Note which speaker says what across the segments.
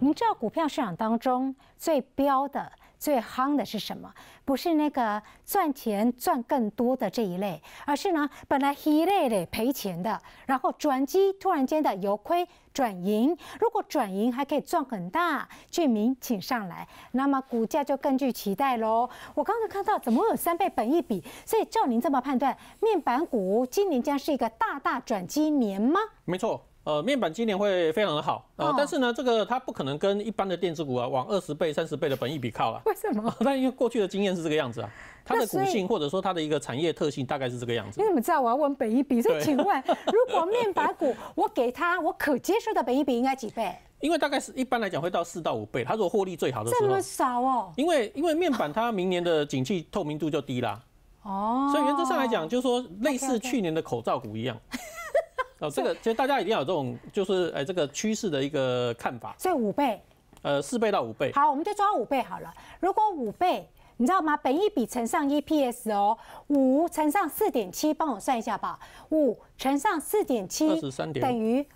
Speaker 1: 您知道股票市场当中最标的、最夯的是什么？不是那个赚钱赚更多的这一类，而是呢本来一类的赔钱的，然后转机突然间的由亏转盈，如果转盈还可以赚很大，俊明请上来，那么股价就更具期待喽。我刚才看到怎么会有三倍、本一笔，所以照您这么判断，面板股今年将是一个大大转机年吗？
Speaker 2: 没错。呃，面板今年会非常的好呃，但是呢，这个它不可能跟一般的电子股啊，往二十倍、三十倍的本益比靠了。为什么？那因为过去的经验是这个样子啊，它的股性或者说它的一个产业特性大概是这个样子。你怎
Speaker 1: 么知道我要问本益比？所以请问，如果面板股我给它我可接受的本益比应该几倍？
Speaker 2: 因为大概是一般来讲会到四到五倍，它如果获利最好的时候。这么
Speaker 1: 少哦？
Speaker 2: 因为因为面板它明年的景气透明度就低啦。
Speaker 1: 哦。所以原则上来讲，就是说
Speaker 2: 类似去年的口罩股一样。哦，这个其实大家一定要有这种，就是哎，这个趋势的一个看法。所以五倍，呃，四倍到五倍。
Speaker 1: 好，我们就抓五倍好了。如果五倍，你知道吗？本一笔乘上 EPS 哦，五乘上四点七，帮我算一下吧。五乘上四点七，二十三点等于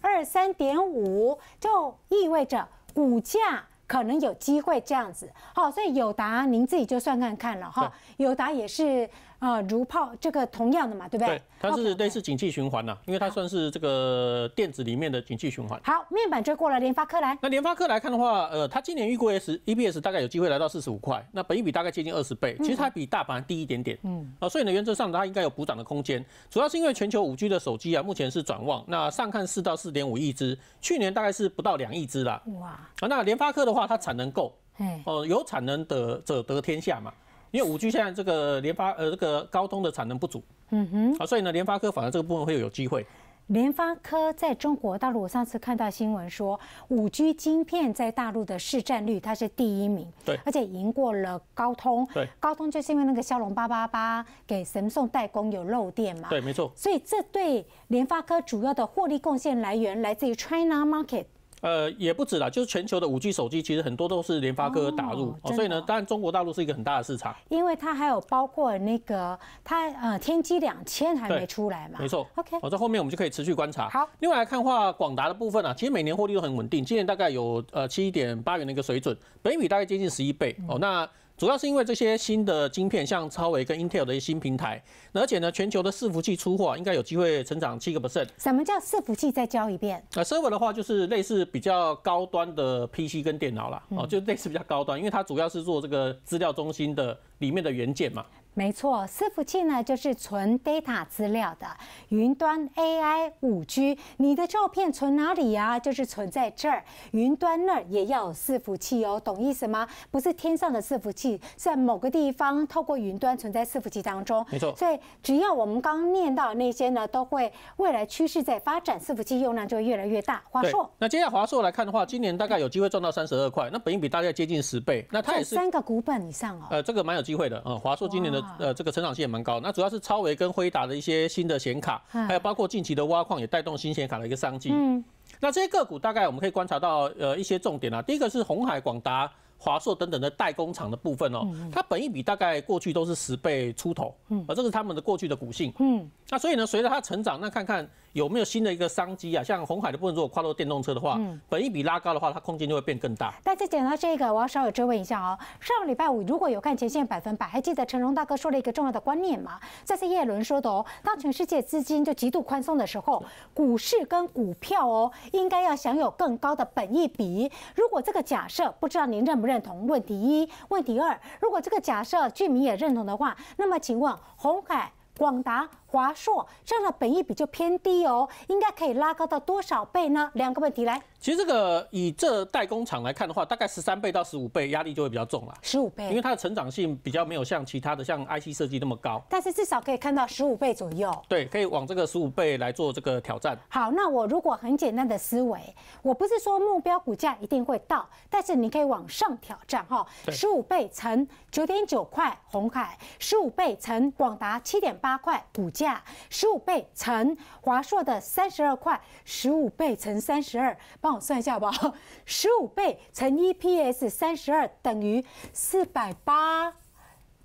Speaker 1: 二三点五，就意味着股价可能有机会这样子。好，所以友达您自己就算看看了哈。友达也是。啊，如泡这个同样的嘛，对不对？对，它是
Speaker 2: 类似景气循环呐，因为它算是这个电子里面的景气循环。
Speaker 1: 好，面板就过了，联发科来。那
Speaker 2: 联发科来看的话，呃，它今年预估 S E B S 大概有机会来到四十五块，那本益比大概接近二十倍，其实它比大盘低一点点。嗯。啊，所以呢，原则上它应该有补涨的空间，主要是因为全球五 G 的手机啊，目前是转旺，那上看四到四点五亿只，去年大概是不到两亿只啦。哇。啊，那联发科的话，它产能够。哎。哦，有产能的者得天下嘛。因为五 G 现在这个联发呃这个高通的产能不足，嗯哼，啊所以呢联发科反而这个部分会有机会。
Speaker 1: 联发科在中国大陆上次看到新闻说，五 G 晶片在大陆的市占率它是第一名，对，而且赢过了高通，对，高通就是因为那个骁龙八八八给神送代工有漏电嘛，对，没错，所以这对联发科主要的获利贡献来源来自于 China market。
Speaker 2: 呃，也不止了，就是全球的五 G 手机其实很多都是联发科打入，所以呢，当然中国大陆是一个很大的市场。
Speaker 1: 因为它还有包括那个它呃天玑两
Speaker 2: 千还没出来嘛，没错。OK，好，在后面我们就可以持续观察。好，另外来看话广达的部分啊，其实每年获利都很稳定，今年大概有呃七点八元的一个水准，北比大概接近十一倍。哦，那。主要是因为这些新的晶片，像超微跟 Intel 的新平台，而且呢，全球的伺服器出货应该有机会成长七个 percent。
Speaker 1: 什么叫伺服器？再教一遍。
Speaker 2: 呃，e r 的话就是类似比较高端的 PC 跟电脑啦，哦，就类似比较高端，因为它主要是做这个资料中心的里面的元件嘛。
Speaker 1: 没错，伺服器呢就是存 data 资料的，云端 AI 五 G，你的照片存哪里呀？就是存在这儿，云端那儿也要有伺服器哦，懂意思吗？不是天上的伺服器，在某个地方透过云端存在伺服器当中。没错，所以只要我们刚念到那些呢，都会未来趋势在发展，伺服器用量就会越来越大。华硕，
Speaker 2: 那接下华硕来看的话，今年大概有机会赚到三十二块，那本应比大概接近十倍，那它也是三个
Speaker 1: 股本以上哦。
Speaker 2: 呃，这个蛮有机会的哦，华硕今年的。呃，这个成长性也蛮高，那主要是超维跟辉达的一些新的显卡，还有包括近期的挖矿也带动新显卡的一个商机。嗯，那这些个股大概我们可以观察到，呃，一些重点啊。第一个是红海、广达、华硕等等的代工厂的部分哦，它本益比大概过去都是十倍出头，嗯，啊，这是他们的过去的股性，嗯，那所以呢，随着它成长，那看看。有没有新的一个商机啊？像红海的部分，如果跨入电动车的话，本益比拉高的话，它空间就会变更大。
Speaker 1: 但是讲到这个，我要稍微追问一下哦。上礼拜五如果有看前线百分百，还记得陈荣大哥说了一个重要的观念吗？这是叶伦说的哦。当全世界资金就极度宽松的时候，股市跟股票哦，应该要享有更高的本益比。如果这个假设，不知道您认不认同？问题一，问题二，如果这个假设居民也认同的话，那么请问红海？广达、华硕这样的本益比就偏低哦，应该可以拉高到多少倍呢？两个问题来。
Speaker 2: 其实这个以这代工厂来看的话，大概十三倍到十五倍，压力就会比较重了。十五倍，因为它的成长性比较没有像其他的像 IC 设计那么高。
Speaker 1: 但是至少可以看到十五倍左
Speaker 2: 右。对，可以往这个十五倍来做这个挑战。
Speaker 1: 好，那我如果很简单的思维，我不是说目标股价一定会到，但是你可以往上挑战哈。十五倍乘九点九块，红海；十五倍乘广达七点八。八块股价十五倍乘华硕的三十二块，十五倍乘三十二，帮我算一下好不好？十五倍乘一 PS 三十二等于四百八，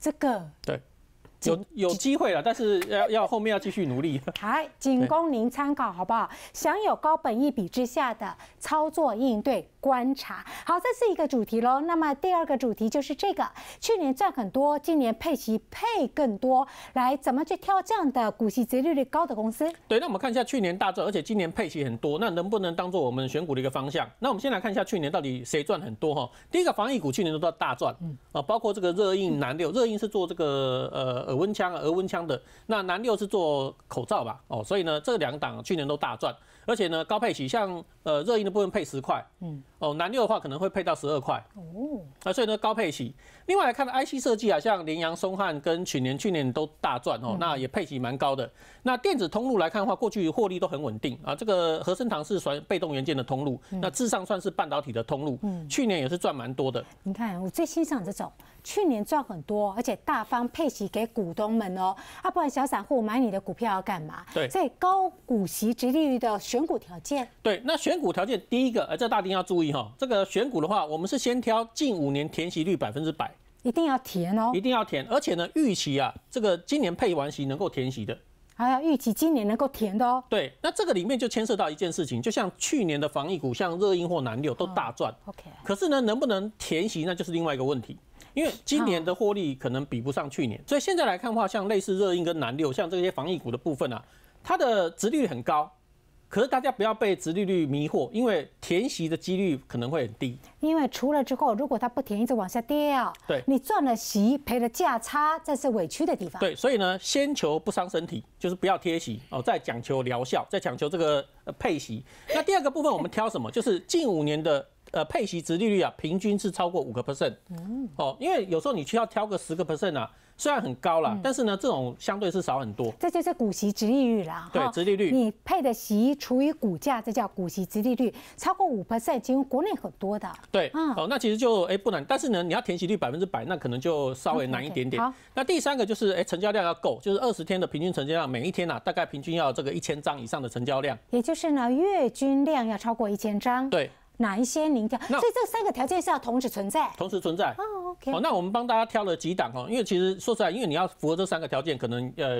Speaker 1: 这个
Speaker 2: 对，有有机会了，但是要要后面要继续努力。
Speaker 1: 好，仅供您参考，好不好？享有高本一比之下的操作应对。观察好，这是一个主题喽。那么第二个主题就是这个，去年赚很多，今年配息配更多，来怎么去挑这样的股息折率率高的公司？
Speaker 2: 对，那我们看一下去年大赚，而且今年配息很多，那能不能当做我们选股的一个方向？那我们先来看一下去年到底谁赚很多哈？第一个防疫股去年都大赚，啊，包括这个热印南六，热印是做这个呃耳温枪，耳温枪的，那南六是做口罩吧？哦，所以呢，这两档去年都大赚。而且呢，高配起，像呃热映的部分配十块，嗯，哦，南六的话可能会配到十二块，哦，那所以呢，高配起。另外来看的 IC 设计啊，像联阳、松汉跟群联，去年都大赚哦，那也配息蛮高的。那电子通路来看的话，过去获利都很稳定啊。这个和生堂是算被动元件的通路，那智尚算是半导体的通路，嗯，去年也是赚蛮多的。
Speaker 1: 你看，我最欣赏这种去年赚很多，而且大方配息给股东们哦。啊，不然小散户买你的股票要干嘛？对，在高股息直利率的选股条件。
Speaker 2: 对，那选股条件第一个，呃，这大丁要注意哈，这个选股的话，我们是先挑近五年填息率百分之百。
Speaker 1: 一定要填哦！一
Speaker 2: 定要填，而且呢，预期啊，这个今年配完息能够填息的，
Speaker 1: 还要预期今年能够填的哦。
Speaker 2: 对，那这个里面就牵涉到一件事情，就像去年的防疫股，像热映或南六都大赚。OK。可是呢，能不能填息那就是另外一个问题，因为今年的获利可能比不上去年，所以现在来看的话，像类似热映跟南六，像这些防疫股的部分啊，它的殖率很高。可是大家不要被殖利率迷惑，因为填息的几率可能会很低。
Speaker 1: 因为除了之后，如果它不填，一直往下跌，对，你赚了息，赔了价差，这是委屈的地方。对，
Speaker 2: 所以呢，先求不伤身体，就是不要贴息哦，再讲求疗效，再讲求这个配息。那第二个部分我们挑什么？就是近五年的呃配息值利率啊，平均是超过五个 percent。哦，因为有时候你需要挑个十个 percent 啊。虽然很高了，但是呢，这种相对是少很多。
Speaker 1: 这就是股息直利率了，对，直利率，你配的息除以股价，这叫股息直利率，超过五 percent，在今国内很多的。
Speaker 2: 对，哦，那其实就哎不难，但是呢，你要填息率百分之百，那可能就稍微难一点点。好，那第三个就是哎成交量要够，就是二十天的平均成交量，每一天呐大概平均要这个一千张以上的成交量，
Speaker 1: 也就是呢月均量要超过一千张。对。哪一些您挑？所以这三个条件是要同时存在。同
Speaker 2: 时存在。哦，OK。好，那我们帮大家挑了几档哦，因为其实说实在，因为你要符合这三个条件，可能呃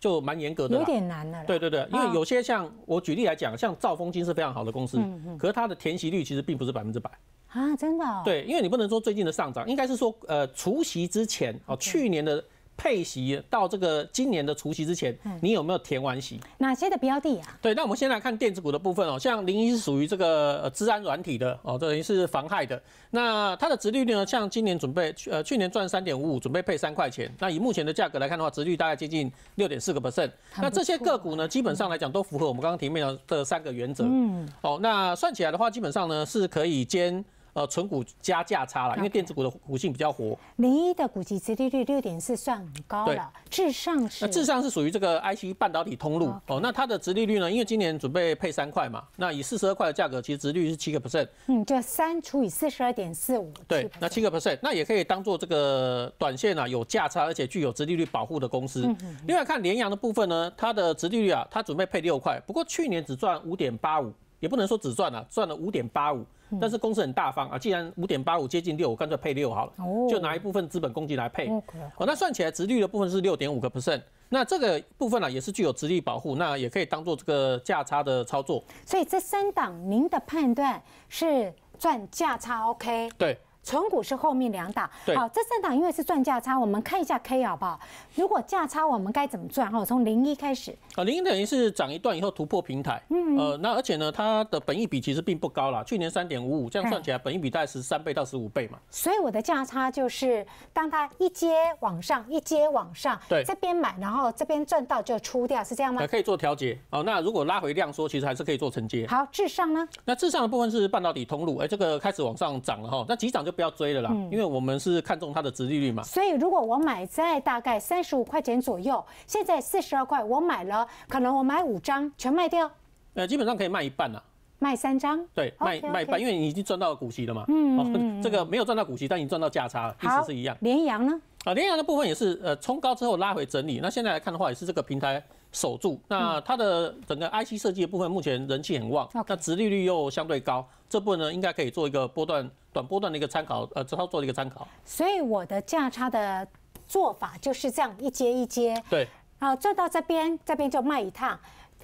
Speaker 2: 就蛮严格的。有点难了。对对对，因为有些像我举例来讲，像兆丰金是非常好的公司，可是它的填息率其实并不是百分之百。啊，真的。对，因为你不能说最近的上涨，应该是说呃除夕之前哦，去年的。配息到这个今年的除夕之前，你有没有填完息？哪些的标的啊？对，那我们先来看电子股的部分哦，像零一是属于这个治安软体的哦，这等于是防害的。那它的值率呢？像今年准备，呃，去年赚三点五五，准备配三块钱。那以目前的价格来看的话，值率大概接近六点四个 percent。那这些个股呢，基本上来讲都符合我们刚刚提面的这三个原则。嗯，哦，那算起来的话，基本上呢是可以兼。呃，纯股加价差了，因为电子股的股性比较活。
Speaker 1: 零一的股息殖利率六点四算很高了，至上
Speaker 2: 是。那至上是属于这个 IC 半导体通路哦。那它的殖利率呢？因为今年准备配三块嘛，那以四十二块的价格，其实殖率是七个 percent。
Speaker 1: 嗯，就三除以四十二点四五。
Speaker 2: 对，那七个 percent，那也可以当做这个短线啊，有价差而且具有殖利率保护的公司。另外看联阳的部分呢，它的殖利率啊，它准备配六块，不过去年只赚五点八五。也不能说只赚了，赚了五点八五，但是公司很大方啊，既然五点八五接近六，我干脆配六好了，就拿一部分资本公积来配。哦，那算起来殖率的部分是六点五个 percent，那这个部分呢也是具有殖率保护，那也可以当做这个价差的操作。
Speaker 1: 所以这三档您的判断是赚价差？OK？对。纯股是后面两档，好，这三档因为是赚价差，我们看一下 K 好不好？如果价差我们该怎么赚？哈，从零一开始
Speaker 2: 啊，零一等于是涨一段以后突破平台，嗯呃，那而且呢，它的本益比其实并不高啦，去年三点五五，这样算起来本益比大概十三倍到十五倍嘛。
Speaker 1: 所以我的价差就是当它一接往上，一接往上，对，这边买，然后这边赚到就出掉，是这样吗？可
Speaker 2: 以做调节哦。那如果拉回量说，其实还是可以做承接。好，至上呢？那至上的部分是半导体通路，哎，这个开始往上涨了哈，那急涨就。不要追了啦，因为我们是看中它的值利率嘛。所
Speaker 1: 以如果我买在大概三十五块钱左右，现在四十二块，我买了，可能我买五张全卖掉，
Speaker 2: 呃，基本上可以卖一半啦。
Speaker 1: 卖三张？
Speaker 2: 对，卖卖半，因为你已经赚到股息了嘛。嗯嗯。这个没有赚到股息，但已经赚到价差了，意思是一样。联阳呢？啊，联阳的部分也是呃冲高之后拉回整理，那现在来看的话也是这个平台守住。那它的整个 IC 设计的部分目前人气很旺，那值利率又相对高，这部分呢，应该可以做一个波段。波段的一个参考，呃，只好做了一个参考。
Speaker 1: 所以我的价差的做法就是这样，一阶一阶，对啊，赚到这边，这边就卖一趟。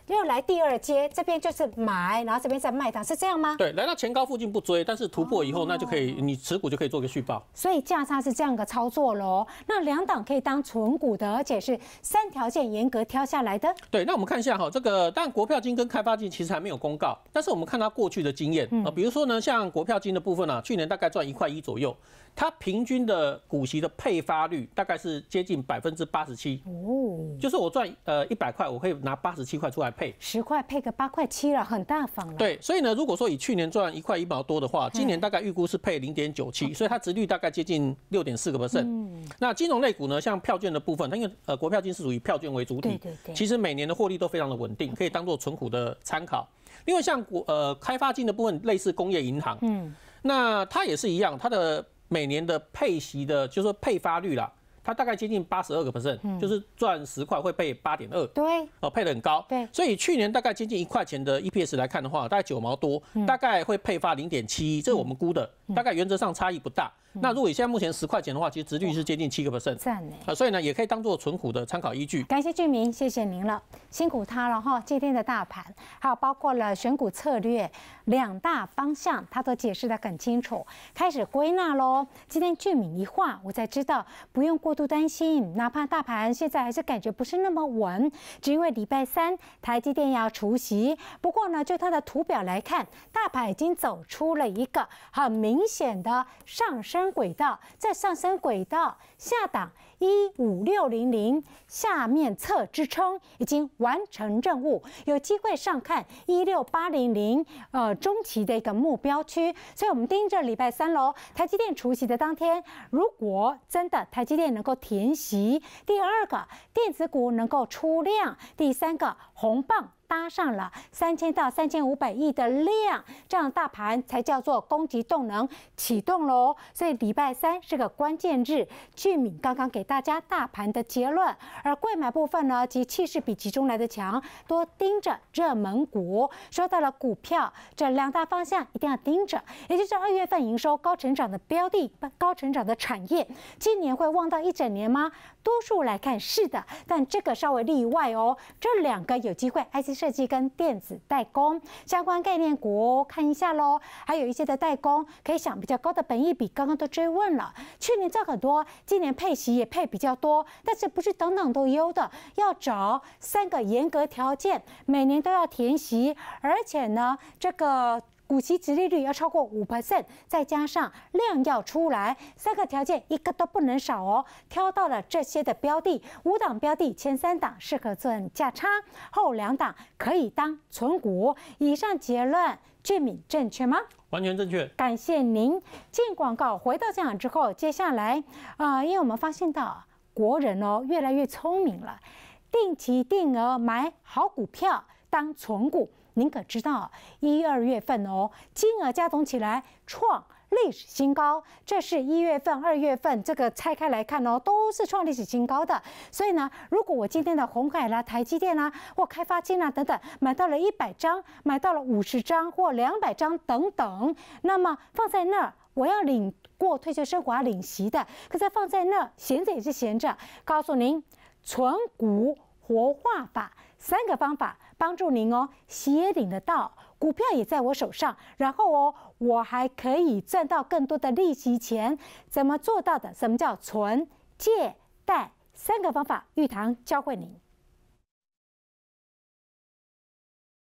Speaker 1: 又来第二阶，这边就是买，然后这边再卖它，是这样吗？
Speaker 2: 对，来到前高附近不追，但是突破以后，那就可以你持股就可以做个续报。
Speaker 1: 所以价差是这样的操作喽。那两档可以当存股的，而且是三条线严格挑下来
Speaker 2: 的。对，那我们看一下哈，这个但国票金跟开发金其实还没有公告，但是我们看它过去的经验啊，比如说呢，像国票金的部分呢，去年大概赚一块一左右，它平均的股息的配发率大概是接近百分之八十七。哦，就是我赚呃一百块，我可以拿八十七块出来。配十
Speaker 1: 块配个八块七了，很大方了。
Speaker 2: 对，所以呢，如果说以去年赚一块一毛多的话，今年大概预估是配零点九七，所以它值率大概接近六点四个 percent。嗯，那金融类股呢，像票券的部分，它因为呃国票金是属于票券为主体，对对对，其实每年的获利都非常的稳定，可以当做存股的参考。因为像国呃开发金的部分，类似工业银行，嗯，那它也是一样，它的每年的配息的就是说配发率啦。它大概接近八十二个 percent，就是赚十块会配八点二，对，哦配的很高，对，所以去年大概接近一块钱的 EPS 来看的话，大概九毛多，大概会配发零点七，这是我们估的。大概原则上差异不大。那如果现在目前十块钱的话，其实值率是接近七个 percent，赞呢啊，所以呢也可以当做存股的参考依据。
Speaker 1: 感谢俊明，谢谢您了，辛苦他了哈。今天的大盘还有包括了选股策略两大方向，他都解释的很清楚。开始归纳喽，今天俊明一话，我才知道不用过度担心，哪怕大盘现在还是感觉不是那么稳，只因为礼拜三台积电要除息。不过呢，就它的图表来看，大盘已经走出了一个很明。明显的上升轨道，在上升轨道下档一五六零零下面侧支撑已经完成任务，有机会上看一六八零零，呃中期的一个目标区。所以我们盯着礼拜三喽，台积电除席的当天，如果真的台积电能够填息，第二个电子股能够出量，第三个红棒。搭上了三千到三千五百亿的量，这样大盘才叫做供给动能启动喽。所以礼拜三是个关键日。俊敏刚刚给大家大盘的结论，而贵买部分呢，即气势比集中来的强，多盯着热门股。说到了股票，这两大方向一定要盯着，也就是二月份营收高成长的标的，高成长的产业，今年会旺到一整年吗？多数来看是的，但这个稍微例外哦。这两个有机会，I C。设计跟电子代工相关概念股，看一下喽。还有一些的代工，可以想比较高的本益比。刚刚都追问了，去年赚很多，今年配息也配比较多，但是不是等等都优的？要找三个严格条件，每年都要填息，而且呢，这个。股息值利率要超过五 percent，再加上量要出来，三个条件一个都不能少哦。挑到了这些的标的，五档标的前三档适合赚价差，后两档可以当存股。以上结论俊敏正确吗？完全正确。感谢您。进广告，回到正港之后，接下来啊，因为我们发现到国人哦越来越聪明了，定期定额买好股票当存股。您可知道，一二月份哦，金额加总起来创历史新高。这是一月份、二月份，这个拆开来看哦，都是创历史新高的。所以呢，如果我今天的红海啦、台积电啦，或开发金啊等等，买到了一百张、买到了五十张或两百张等等，那么放在那儿，我要领过退休生活领息的，可再放在那儿，闲着也是闲着。告诉您，存股活化法三个方法。帮助您哦，钱也领得到，股票也在我手上，然后哦，我还可以赚到更多的利息钱。怎么做到的？什么叫存、借、贷三个方法？玉堂教会您。